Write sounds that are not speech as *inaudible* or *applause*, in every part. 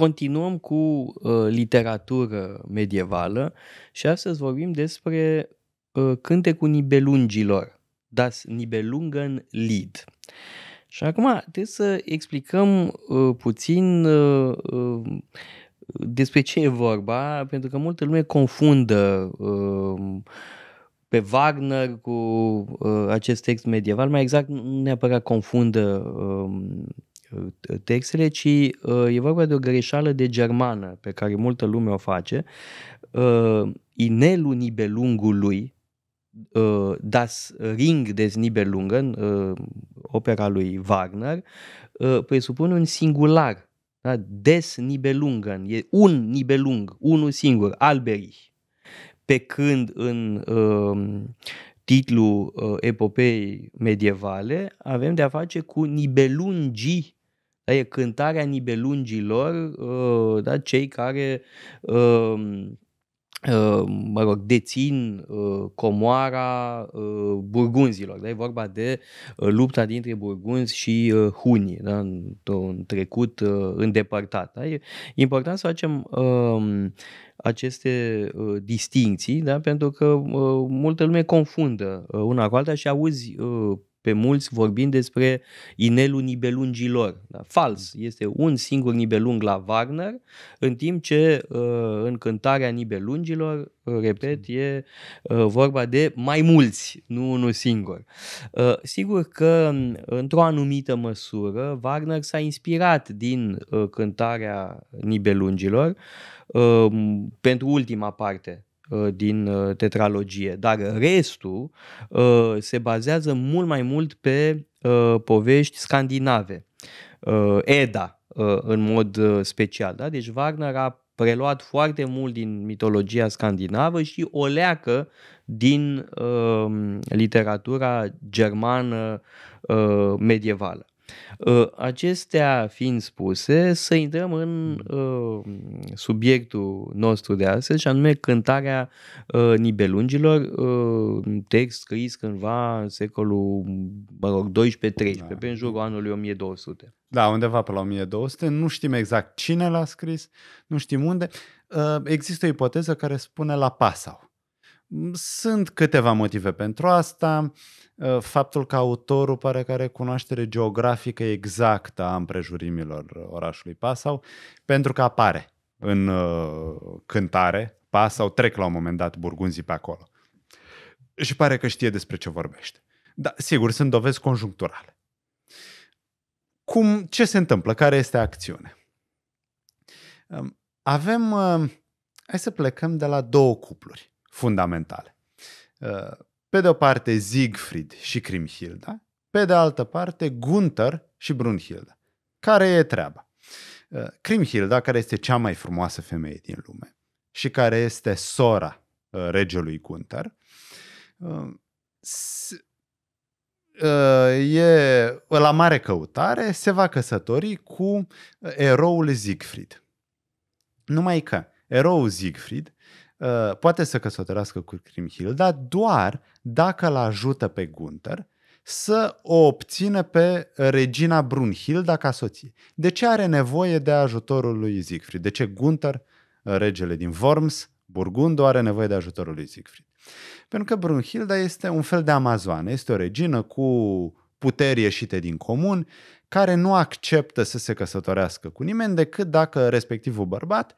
Continuăm cu uh, literatură medievală și astăzi vorbim despre uh, cântecul nibelungilor, Das Nibelungen Lied. Și acum trebuie să explicăm uh, puțin uh, uh, despre ce e vorba, pentru că multă lume confundă uh, pe Wagner cu uh, acest text medieval, mai exact nu neapărat confundă uh, Uh, textele, ci uh, e vorba de o greșeală de germană pe care multă lume o face. Uh, Inelul Nibelungului, Das Ring des Nibelungen, opera lui Wagner, presupune un singular, da? des Nibelungen, e un Nibelung, unul singur, Alberi. Pe când în titlul epopei medievale, avem de-a face cu nibelungii da, e cântarea nibelungilor, uh, da, cei care uh, uh, mă rog, dețin uh, comoara uh, burgunzilor. Da? E vorba de uh, lupta dintre burgunzi și uh, hunii, da? un trecut uh, îndepărtat. Da? E important să facem um, aceste uh, distinții, da? pentru că uh, multă lume confundă uh, una cu alta și auzi uh, pe mulți vorbind despre inelul nibelungilor. Da? Fals, este un singur nibelung la Wagner, în timp ce uh, în cântarea nibelungilor, uh, repet, e uh, vorba de mai mulți, nu unul singur. Uh, sigur că, um, într-o anumită măsură, Wagner s-a inspirat din uh, cântarea nibelungilor uh, pentru ultima parte Uh, din uh, tetralogie, dar restul uh, se bazează mult mai mult pe povești scandinave. Eda, în mod special. Da? Deci Wagner a preluat foarte mult din mitologia scandinavă și o leacă din literatura germană medievală. Ă, acestea fiind spuse, să intrăm în mm. ă, subiectul nostru de astăzi și anume cântarea ă, Nibelungilor, text scris cândva în secolul mă rog, 12-13, da. pe în jurul anului 1200. Da, undeva pe la 1200, nu știm exact cine l-a scris, nu știm unde. Există o ipoteză care spune la Pasau sunt câteva motive pentru asta. Ă, faptul că autorul pare că are cunoaștere geografică exactă a împrejurimilor orașului Pasau, pentru că apare în ă, cântare Pasau, trec la un moment dat burgunzii pe acolo. Și pare că știe despre ce vorbește. Da, sigur, sunt dovezi conjuncturale. Cum, ce se întâmplă? Care este acțiune? Avem, ă, hai să plecăm de la două cupluri fundamentale. Uh, pe de o parte Siegfried și Krimhilda, pe de altă parte Gunther și Brunhilda. Care e treaba? Krimhilda, uh, care este cea mai frumoasă femeie din lume și care este sora uh, regelui Gunther, e la mare căutare, se va căsători cu eroul Siegfried. Numai că eroul Siegfried Uh, poate să căsătorească cu Crimhilda doar dacă îl ajută pe Gunther să o obțină pe regina Brunhilda ca soție. De ce are nevoie de ajutorul lui Siegfried? De ce Gunther, uh, regele din Worms, Burgundu, are nevoie de ajutorul lui Siegfried? Pentru că Brunhilda este un fel de amazoană, este o regină cu puteri ieșite din comun, care nu acceptă să se căsătorească cu nimeni decât dacă respectivul bărbat uh,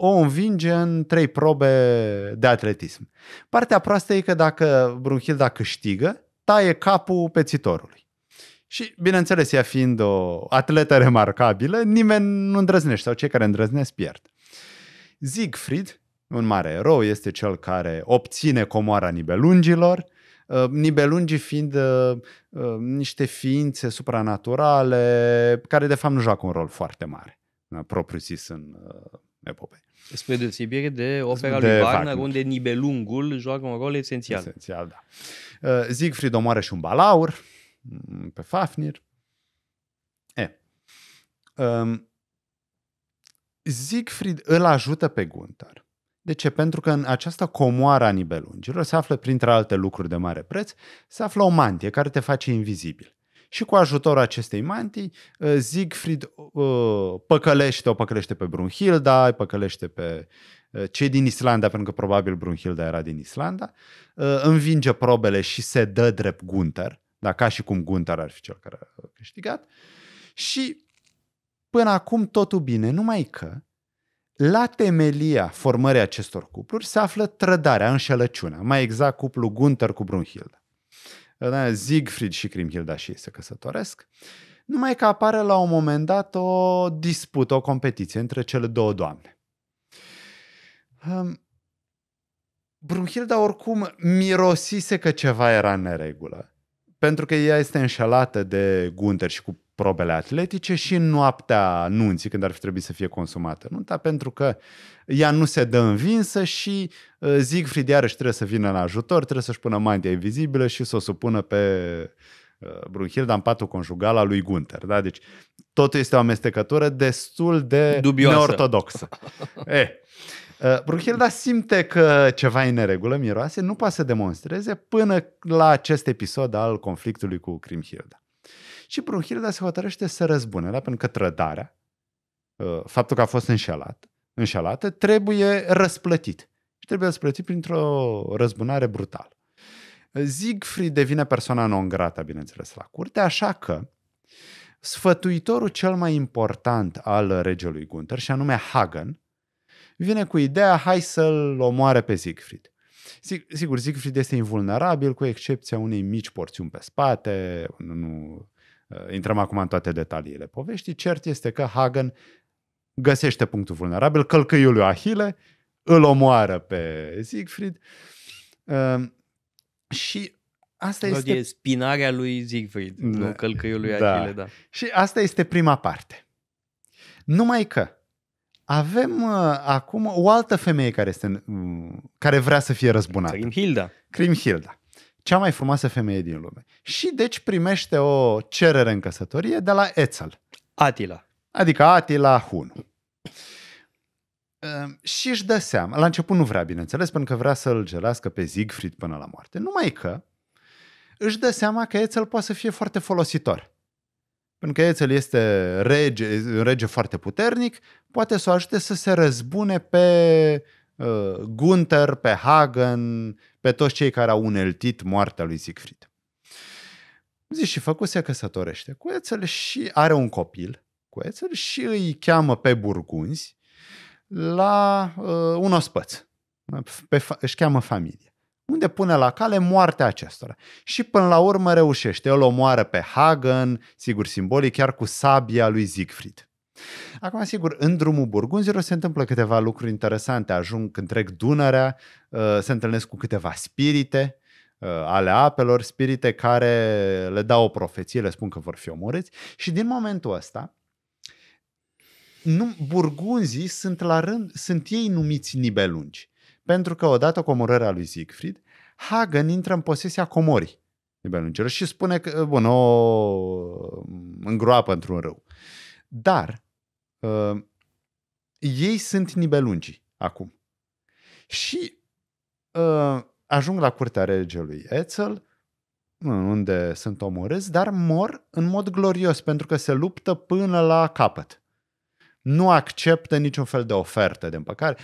o învinge în trei probe de atletism. Partea proastă e că dacă Brunhilda câștigă, taie capul pețitorului. Și, bineînțeles, ea fiind o atletă remarcabilă, nimeni nu îndrăznește sau cei care îndrăznesc pierd. Siegfried, un mare erou, este cel care obține comoara nibelungilor, uh, nibelungii fiind uh, uh, niște ființe supranaturale care de fapt nu joacă un rol foarte mare, propriu zis, în epopee. Spre deosebire de opera de lui Wagner, Wagner, unde Nibelungul joacă un rol esențial. Esențial, da. Uh, Siegfried omoară și un balaur mm, pe Fafnir. E. Um, Siegfried îl ajută pe Gunther. De ce? Pentru că în această comoară a Nibelungilor se află, printre alte lucruri de mare preț, se află o mantie care te face invizibil și cu ajutorul acestei mantii, uh, Siegfried uh, păcălește, o păcălește pe Brunhilda, îi păcălește pe uh, cei din Islanda, pentru că probabil Brunhilda era din Islanda, învinge probele și se dă drept Gunther, da, ca și cum Gunther ar fi cel care a câștigat. Și până acum totul bine, numai că la temelia formării acestor cupluri se află trădarea, înșelăciunea, mai exact cuplul Gunther cu Brunhilda da, Siegfried și Crimhilda și ei se căsătoresc. Numai că apare la un moment dat o dispută, o competiție între cele două doamne. Um, Brunhilda oricum mirosise că ceva era în neregulă, pentru că ea este înșelată de Gunther și cu probele atletice și în noaptea nunții, când ar fi trebuit să fie consumată nunta, pentru că ea nu se dă învinsă și uh, Siegfried iarăși trebuie să vină în ajutor, trebuie să-și pună mantia invizibilă și să o supună pe uh, Brunhilda în patul conjugal al lui Gunther. Da? Deci totul este o amestecătură destul de Dubioasă. neortodoxă. *laughs* E, eh, uh, Brunhilda simte că ceva e în neregulă, miroase, nu poate să demonstreze până la acest episod al conflictului cu Crimhilda și Brunhilda se hotărăște să da? pentru că trădarea, uh, faptul că a fost înșelat, înșelată, trebuie răsplătit. Și trebuie răsplătit printr-o răzbunare brutală. Siegfried devine persoana non grata, bineînțeles, la curte, așa că sfătuitorul cel mai important al regelui Gunther, și anume Hagen, vine cu ideea, hai să-l omoare pe Siegfried. Sigur, Siegfried este invulnerabil, cu excepția unei mici porțiuni pe spate, nu, Eh, intrăm acum în toate detaliile poveștii, cert este că Hagen găsește punctul vulnerabil, călcâiul lui Ahile, îl omoară pe Siegfried eh, și asta Rod, este... spinarea lui Siegfried, da, nu călcâiul lui da. Ahile, da. Și asta este prima parte. Numai că avem uh, acum o altă femeie care, este, uh, care vrea să fie răzbunată. Crimhilda. Crimhilda cea mai frumoasă femeie din lume. Și deci primește o cerere în căsătorie de la Etzel. Atila. Adică Atila Hun. Ehm, și își dă seama, la început nu vrea, bineînțeles, pentru că vrea să-l gelească pe Siegfried până la moarte. Numai că își dă seama că Ețel poate să fie foarte folositor. Pentru că Ețel este rege, rege foarte puternic, poate să o ajute să se răzbune pe uh, Gunther, pe Hagen, pe toți cei care au uneltit moartea lui Siegfried. Zi și făcut se căsătorește cu Ețel și are un copil cu Ețel și îi cheamă pe burgunzi la uh, un ospăț. Pe, fa- își cheamă familie. Unde pune la cale moartea acestora. Și până la urmă reușește. o omoară pe Hagen, sigur simbolic, chiar cu sabia lui Siegfried. Acum, sigur, în drumul burgunzilor se întâmplă câteva lucruri interesante. Ajung, trec Dunărea, uh, se întâlnesc cu câteva spirite uh, ale apelor, spirite care le dau o profeție, le spun că vor fi omorâți și din momentul ăsta burgunzii sunt la rând, sunt ei numiți nibelungi. Pentru că odată cu omorârea lui Siegfried, Hagen intră în posesia comorii nibelungilor și spune că, bun, o îngroapă într-un râu. Dar Uh, ei sunt nibelungii acum. Și uh, ajung la curtea regelui Etzel, unde sunt omorâți, dar mor în mod glorios, pentru că se luptă până la capăt nu acceptă niciun fel de ofertă de împăcare.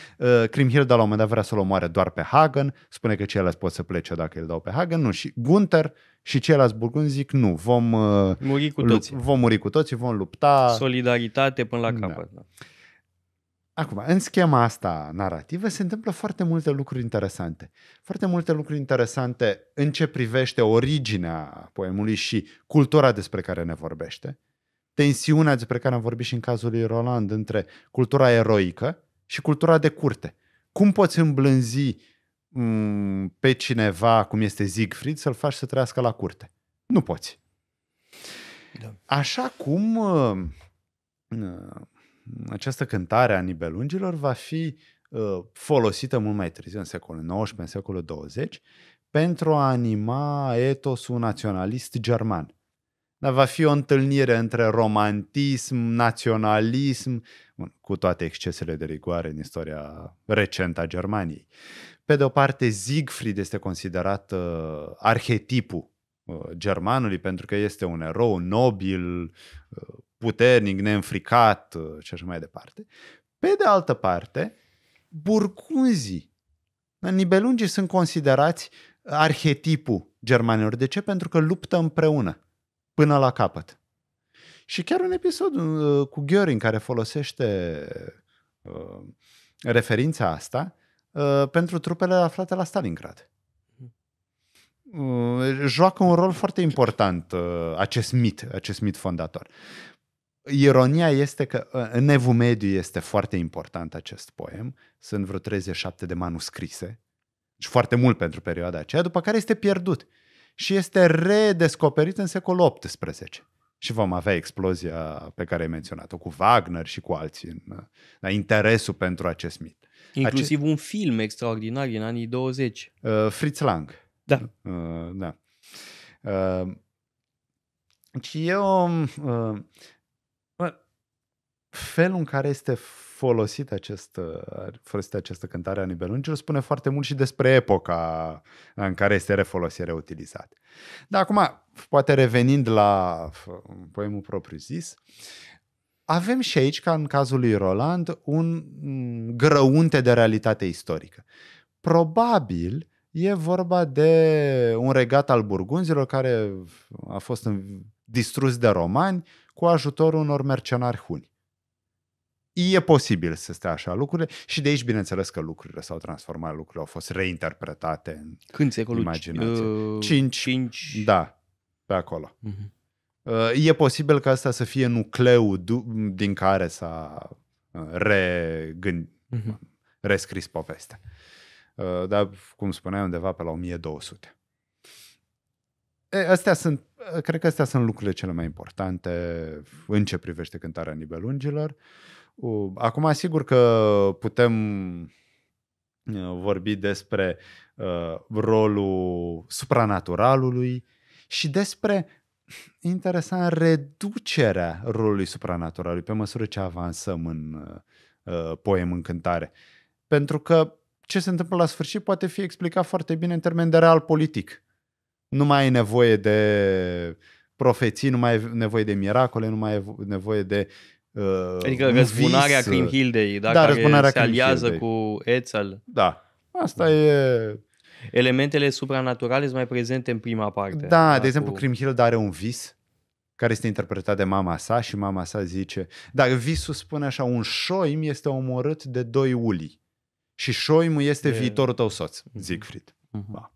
Crimhilda uh, la un moment dat vrea să-l omoare doar pe Hagen, spune că ceilalți pot să plece dacă îl dau pe Hagen, nu, și Gunther și ceilalți burgundi zic nu, vom uh, muri cu toții, vom, muri cu toții, vom lupta. Solidaritate până la da. capăt. Da. Acum, în schema asta narrativă se întâmplă foarte multe lucruri interesante. Foarte multe lucruri interesante în ce privește originea poemului și cultura despre care ne vorbește tensiunea despre care am vorbit și în cazul lui Roland între cultura eroică și cultura de curte. Cum poți îmblânzi m- mm, pe cineva, cum este Siegfried, să-l faci să trăiască la curte? Nu poți. Da. Așa cum uh, mm, această cântare a Nibelungilor va fi uh, folosită mult mai târziu, în secolul XIX, în secolul XX, pentru a anima etosul naționalist german dar va fi o întâlnire între romantism, naționalism, cu toate excesele de rigoare în istoria recentă a Germaniei. Pe de o parte, Siegfried este considerat uh, arhetipul uh, germanului pentru că este un erou nobil, uh, puternic, neînfricat uh, și așa mai departe. Pe de altă parte, burcunzii, nibelungii sunt considerați arhetipul germanilor. De ce? Pentru că luptă împreună până la capăt. Și chiar un episod uh, cu Göring care folosește uh, referința asta uh, pentru trupele aflate la Stalingrad. Uh, joacă un rol foarte important uh, acest mit, acest mit fondator. Ironia este că uh, în evu Mediu este foarte important acest poem. Sunt vreo 37 de manuscrise, și deci foarte mult pentru perioada aceea, după care este pierdut. Uh, și este redescoperit în secolul XVIII. Și vom avea explozia pe care ai menționat-o cu Wagner și cu alții, în, la interesul pentru acest mit. Inclusiv acest... un film extraordinar din anii 20. Uh, Fritz Lang. Da. Uh, da. Uh, și e Uh, felul în care este folosit, acest, uh, folosit această cântare a Nibelungilor spune foarte mult și despre epoca în care este refolosit, reutilizat. Dar acum, poate revenind la poemul propriu-zis, avem și aici, ca în cazul lui Roland, un mm, grăunte de realitate istorică. Probabil e vorba de un regat al burgunzilor care a fost distrus de romani cu ajutorul unor mercenari huni. E posibil să stea așa lucrurile și de aici, bineînțeles, că lucrurile s-au transformat, lucrurile au fost reinterpretate în Când imaginație. Uh, cinci, cinci. Da, pe acolo. Uh-huh. Uh, e posibil ca asta să fie nucleul du- din care s-a uh, regând- uh-huh. rescris povestea. Uh, dar, cum spuneai, undeva pe la 1200. E, astea sunt, uh, cred că astea sunt lucrurile cele mai importante în ce privește cântarea nivelungilor. Uh, Acum, sigur că putem uh, vorbi despre uh, rolul supranaturalului și despre, interesant, reducerea rolului supranaturalului pe măsură ce avansăm în uh, uh, poem în cântare. Pentru că ce se întâmplă la sfârșit poate fi explicat foarte bine în termen de real politic. Nu mai ai nevoie de profeții, nu mai ai nevoie de miracole, nu mai ai nevoie de Uh, adică răzbunarea vis, Hildei, uh, da, da, care se aliază cu Ețel. Da, asta da. e... Elementele supranaturale sunt mai prezente în prima parte. Da, da de exemplu, cu... Crimhilda are un vis care este interpretat de mama sa și mama sa zice, dar visul spune așa, un șoim este omorât de doi uli și șoimul este de... viitorul tău soț, mhm. Siegfried. Uh-huh. Da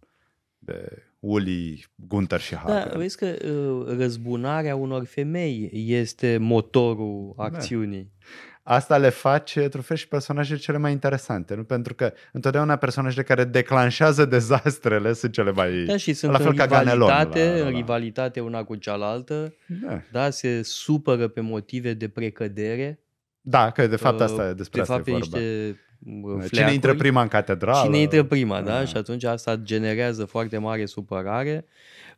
pe Uli, Gunter și da, Hagen. Da, vezi că uh, răzbunarea unor femei este motorul da. acțiunii. Da. Asta le face, trufești și personajele cele mai interesante, nu? Pentru că întotdeauna personajele care declanșează dezastrele sunt cele mai... Da, și sunt la fel în, ca rivalitate, Ganelon, la, la, rivalitate una cu cealaltă, da. da, se supără pe motive de precădere. Da, că de fapt uh, asta, despre de asta fapt, e vorba. niște fleacuri. Cine intră prima în catedrală? Cine intră prima, da? A. Ah. Și atunci asta generează foarte mare supărare.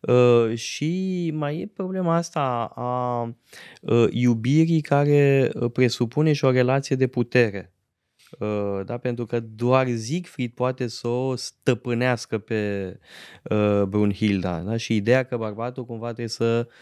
Uh, și mai e problema asta a uh, iubirii care uh, presupune și o relație de putere. Uh, da, pentru că doar Siegfried poate să o stăpânească pe uh, Brunhilda da? și ideea că bărbatul cumva trebuie să uh,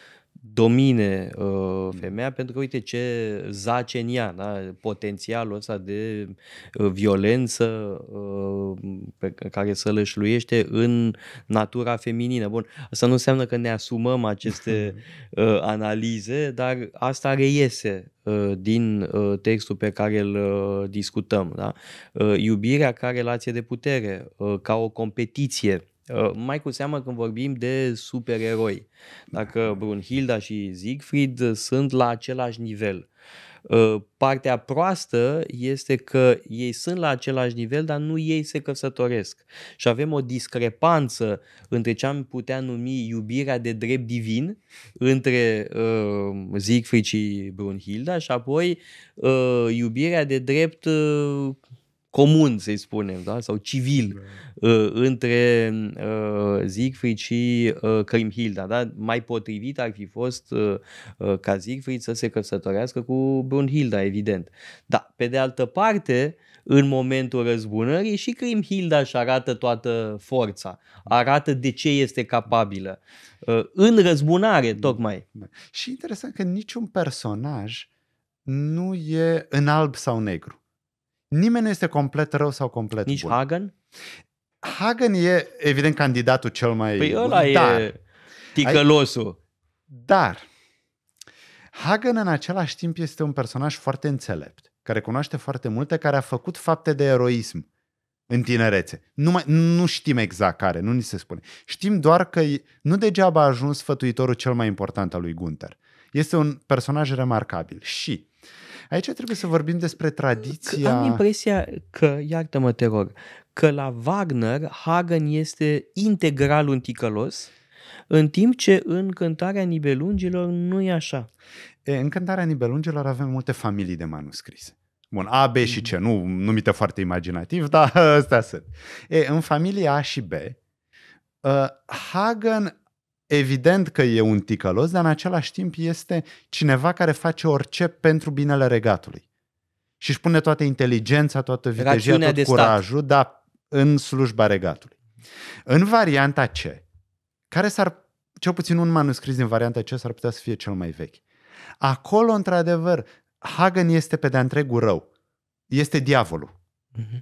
domine uh, mm. femeia, pentru că uite ce zace în ea, da? potențialul ăsta de uh, violență uh, pe care să lășluiește în natura feminină. Bun, asta nu înseamnă că ne asumăm aceste *laughs* uh, analize, dar asta reiese uh, din uh, textul pe care îl uh, discutăm. Da? Uh, iubirea ca relație de putere, uh, ca o competiție Uh, mai cu seamă când vorbim de supereroi. Da. Dacă Brunhilda și Siegfried uh, sunt la același nivel. Uh, partea proastă este că ei sunt la același nivel, dar nu ei se căsătoresc. Și avem o discrepanță între ce am putea numi iubirea de drept divin între uh, Siegfried și Brunhilda și apoi uh, iubirea de drept uh, comun, să-i spunem, da? sau civil, da. uh, între uh, Siegfried și uh, Crimhilda. Da? Mai potrivit ar fi fost uh, uh, ca Siegfried să se căsătorească cu Brunhilda, evident. Dar, pe de altă parte, în momentul răzbunării și Crimhilda își arată toată forța, arată de ce este capabilă. Uh, în răzbunare, da. tocmai. Da. Și interesant că niciun personaj nu e în alb sau negru. Nimeni nu este complet rău sau complet Nici bun. Hagen? Hagen e, evident, candidatul cel mai păi bun. ăla dar, e ticălosul. Ai, dar, Hagen în același timp este un personaj foarte înțelept, care cunoaște foarte multe, care a făcut fapte de eroism în tinerețe. Nu, mai, nu știm exact care, nu ni se spune. Știm doar că nu degeaba a ajuns fătuitorul cel mai important al lui Gunther. Este un personaj remarcabil și Aici trebuie să vorbim despre tradiția... Am impresia că, iartă-mă te rog, că la Wagner Hagen este integral un ticălos, în timp ce în Cântarea Nibelungilor nu e așa. E, în Cântarea Nibelungilor avem multe familii de manuscrise. Bun, A, B și C, mhm. nu numită foarte imaginativ, dar ăsta *laughs* sunt. E, în familia A și B, uh, Hagen evident că e un ticălos, dar în același timp este cineva care face orice pentru binele regatului. Și își pune toată inteligența, toată vitejia, tot de curajul, stat. da, în slujba regatului. În varianta C, care s-ar, cel puțin un manuscris din varianta C s-ar putea să fie cel mai vechi. Acolo, într-adevăr, Hagen este pe de-a întregul rău. Este diavolul. Uh-huh.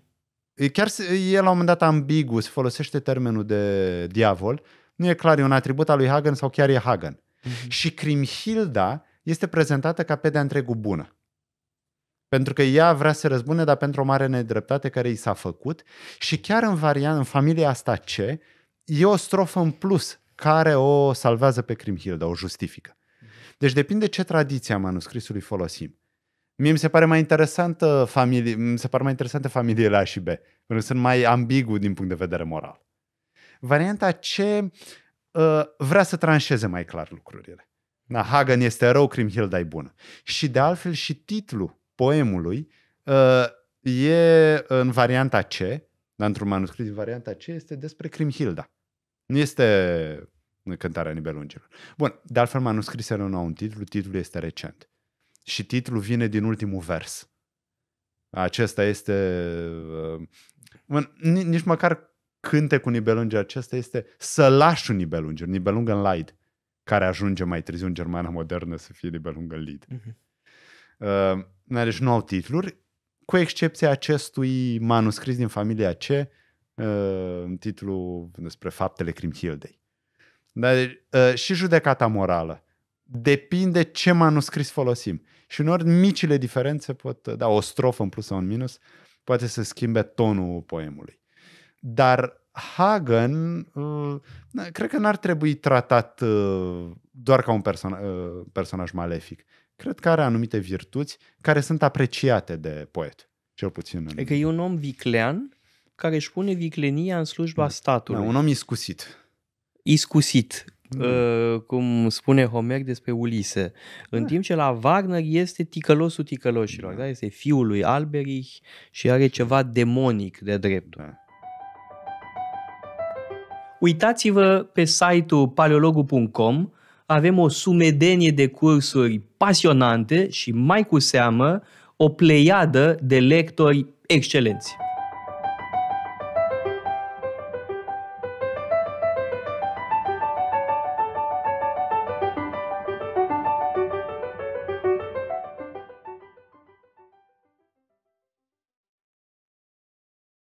Chiar e la un moment dat ambigu, se folosește termenul de diavol, uh, nu e clar, e un atribut al lui Hagen sau chiar e Hagen. Mm-hmm. Și Crimhilda este prezentată ca pe de-a întregul bună. Pentru că ea vrea să răzbune, dar pentru o mare nedreptate care i s-a făcut. Și chiar în variant, în familia asta ce, e o strofă în plus care o salvează pe Crimhilda, o justifică. Mhm. Deci depinde ce tradiție a manuscrisului folosim. Mie mi se pare mai interesantă familie, mi se pare mai interesante familiile A și B, pentru că sunt mai ambigu din punct de vedere moral varianta ce uh, vrea să tranșeze mai clar lucrurile. Na, Hagen este rău, Crimhilda e bună. Și de altfel și titlul poemului uh, e în varianta C, dar într-un manuscris varianta C este despre Crimhilda. Nu este cântarea Nibelungilor. Bun, de altfel manuscrisele nu au un titlu, titlul este recent. Și titlul vine din ultimul vers. Acesta este... Uh, nici măcar Cânte cu nibelungi acesta este să lași un Nibelung, un Nibelung în light, care ajunge mai târziu în germana modernă să fie Nibelung în lead. Uh-huh. Mhm. Uh, deci nu au titluri, cu excepția acestui manuscris din familia C, uh, în titlul despre faptele Crimhildei. Dar uh, și judecata morală. Depinde ce manuscris folosim. Și uneori micile diferențe pot, uh, da, o strofă în plus sau în minus, poate să schimbe tonul poemului. Dar Hagen, uh, cred că n-ar trebui tratat uh, doar ca un persona, uh, personaj malefic. Cred că are anumite virtuți care sunt apreciate de poet, cel puțin. e Că e un om viclean care își pune viclenia în slujba da. statului. Da, un om iscusit. Iscusit, mm. Uh, cum spune Homer despre Ulise. În da. timp ce la Wagner este ticălosul ticăloșilor, da. Da? este fiul lui Alberich și are ceva demonic de dreptul. Da. Uitați-vă pe site-ul paleologu.com, avem o sumedenie de cursuri pasionante și mai cu seamă o pleiadă de lectori excelenți.